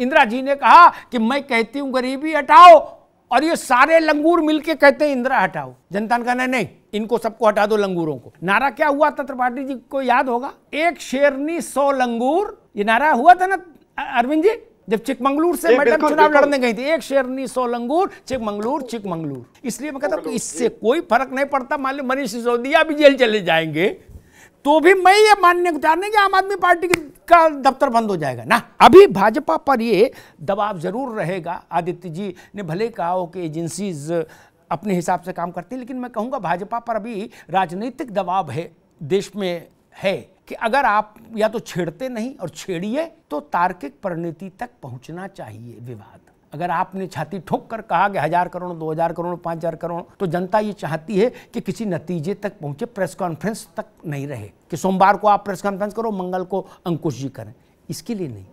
इंदिरा जी ने कहा कि मैं कहती हूं गरीबी हटाओ और ये सारे लंगूर मिलके कहते हैं इंदिरा हटाओ जनता ने कहना नहीं इनको सबको हटा दो लंगूरों को नारा क्या हुआ था त्रिपाठी जी को याद होगा एक शेरनी सौ लंगूर ये नारा हुआ था ना अरविंद जी जब चिकमंगलूर से मैडम चुनाव लड़ने गई थी एक शेरनी सौ लंगूर चिकमंगलूर चिकमंगलूर इसलिए मैं कहता हूँ इससे कोई फर्क नहीं पड़ता मान लो मनीष सिसोदिया भी जेल चले जाएंगे तो भी मैं ये मानने को तैयार नहीं कि आम आदमी पार्टी का दफ्तर बंद हो जाएगा ना अभी भाजपा पर ये दबाव जरूर रहेगा आदित्य जी ने भले कहा हो कि एजेंसीज अपने हिसाब से काम करती लेकिन मैं कहूँगा भाजपा पर अभी राजनीतिक दबाव है देश में है कि अगर आप या तो छेड़ते नहीं और छेड़िए तो तार्किक परिणति तक पहुंचना चाहिए विवाद अगर आपने छाती ठोक कर कहा कि हज़ार करोड़ दो हज़ार करोड़ पाँच हज़ार करोड़ तो जनता ये चाहती है कि किसी नतीजे तक पहुँचे प्रेस कॉन्फ्रेंस तक नहीं रहे कि सोमवार को आप प्रेस कॉन्फ्रेंस करो मंगल को अंकुश जी करें इसके लिए नहीं